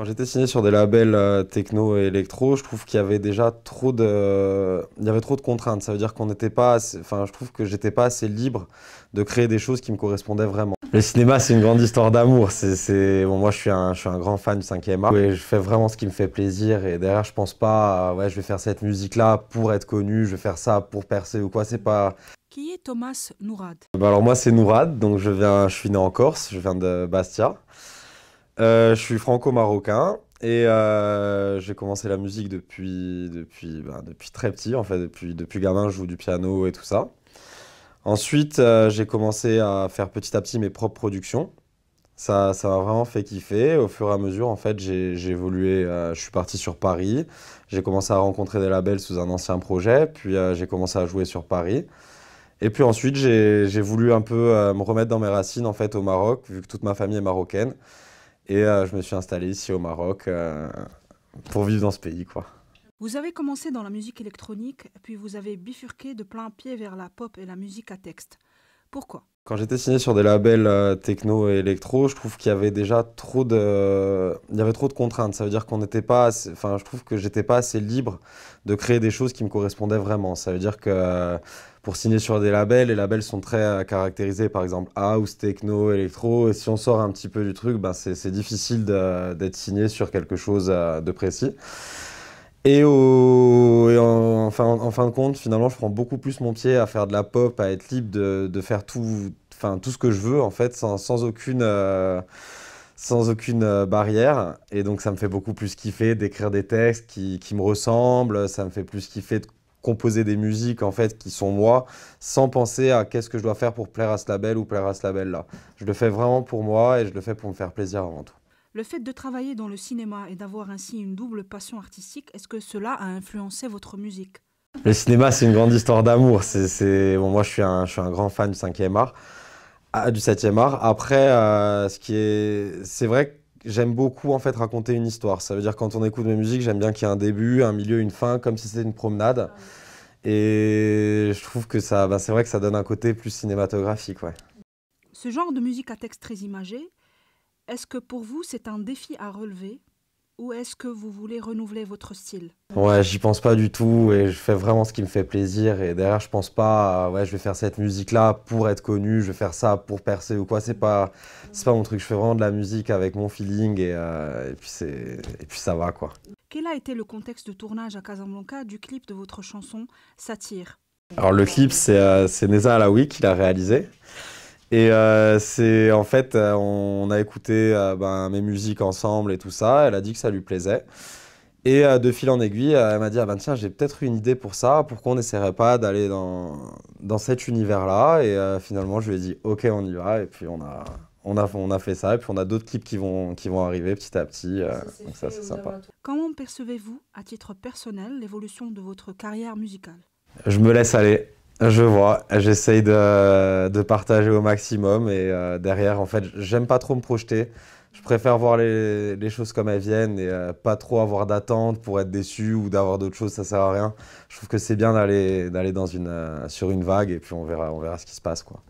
Quand j'étais signé sur des labels euh, techno et électro, je trouve qu'il y avait déjà trop de, il y avait trop de contraintes. Ça veut dire qu'on n'était pas, enfin, je trouve que j'étais pas assez libre de créer des choses qui me correspondaient vraiment. Le cinéma, c'est une grande histoire d'amour. C'est, bon, moi, je suis un, je suis un grand fan du 5 art. je fais vraiment ce qui me fait plaisir. Et derrière, je pense pas, ouais, je vais faire cette musique-là pour être connu, je vais faire ça pour percer ou quoi. C'est pas. Qui est Thomas Nourad bah, Alors moi c'est Nourad, donc je, viens, je suis né en Corse, je viens de Bastia. Euh, je suis franco-marocain et euh, j'ai commencé la musique depuis, ben, depuis, très petit, en fait, depuis, depuis gamin, je joue du piano et tout ça. Ensuite, euh, j'ai commencé à faire petit à petit mes propres productions. Ça m'a vraiment fait kiffer. Au fur et à mesure, en fait, j'ai évolué. je suis parti sur Paris. J'ai commencé à rencontrer des labels sous un ancien projet. Puis j'ai commencé à jouer sur Paris. Et puis ensuite, j'ai voulu un peu me remettre dans mes racines, en fait, au Maroc, vu que toute ma famille est marocaine. Et euh, je me suis installé ici au Maroc euh, pour vivre dans ce pays, quoi. Vous avez commencé dans la musique électronique, puis vous avez bifurqué de plein pied vers la pop et la musique à texte. Pourquoi quand j'étais signé sur des labels euh, techno et électro, je trouve qu'il y avait déjà trop de, il y avait trop de contraintes. Ça veut dire qu'on n'était pas, enfin, je trouve que j'étais pas assez libre de créer des choses qui me correspondaient vraiment. Ça veut dire que euh, pour signer sur des labels, les labels sont très euh, caractérisés, par exemple house, techno, électro, et si on sort un petit peu du truc, ben c'est difficile d'être signé sur quelque chose de précis. Et, en, fin, de compte, finalement, je prends beaucoup plus mon pied à faire de la pop, à être libre de, de faire tout, enfin tout ce que je veux en fait sans, sans aucune euh, sans aucune euh, barrière et donc ça me fait beaucoup plus kiffer d'écrire des textes qui, qui, me ressemblent ça me fait plus kiffer de composer des musiques en fait qui sont moi sans penser à qu'est-ce que je dois faire pour plaire à ce label ou plaire à ce label là je le fais vraiment pour moi et je le fais pour me faire plaisir avant tout le fait de travailler dans le cinéma et d'avoir ainsi une double passion artistique, est-ce que cela a influencé votre musique le cinéma, c'est une grande histoire d'amour. C'est, bon, moi, je suis, un, je suis un grand fan du 5e art du 7e art. Après, euh, ce qui est, c'est vrai que j'aime beaucoup en fait raconter une histoire. Ça veut dire quand on écoute mes musiques, j'aime bien qu'il y ait un début, un milieu, une fin, comme si c'était une promenade. Et je trouve que ça, ben, c'est vrai que ça donne un côté plus cinématographique, Ce genre de musique à texte très imagé, est-ce que pour vous c'est un défi à relever ou est-ce que vous voulez renouveler votre style Ouais, j'y pense pas du tout et je fais vraiment ce qui me fait plaisir et derrière je pense pas ouais, je vais faire cette musique là pour être connu, je vais faire ça pour percer ou quoi, c'est pas c'est pas mon truc, je fais vraiment de la musique avec mon feeling et, euh, puis c'est et puis ça va quoi. Quel a été le contexte de tournage à Casablanca du clip de votre chanson Satire Alors le clip euh, c'est Neza Alaoui qui l'a réalisé. Et euh, c'est en fait, euh, on a écouté euh, ben, mes musiques ensemble et tout ça. Elle a dit que ça lui plaisait. Et de fil en aiguille, elle m'a dit ah ben, tiens, j'ai peut-être une idée pour ça. Pourquoi on n'essaierait pas d'aller dans, dans cet univers-là Et finalement, je lui ai dit ok, on y va. Et puis on a on a, on a fait ça. Et puis on a d'autres clips qui vont qui vont arriver petit à petit. donc ça, c'est sympa. Comment percevez-vous, à titre personnel, l'évolution de votre carrière musicale Je me laisse aller. Je vois, j'essaye de, de, partager au maximum et euh, derrière, en fait, j'aime pas trop me projeter. Je préfère voir les, les choses comme elles viennent et euh, pas trop avoir d'attente pour être déçu ou d'avoir d'autres choses, ça sert à rien. Je trouve que c'est bien d'aller dans une euh, sur une vague et puis on verra on verra ce qui se passe quoi.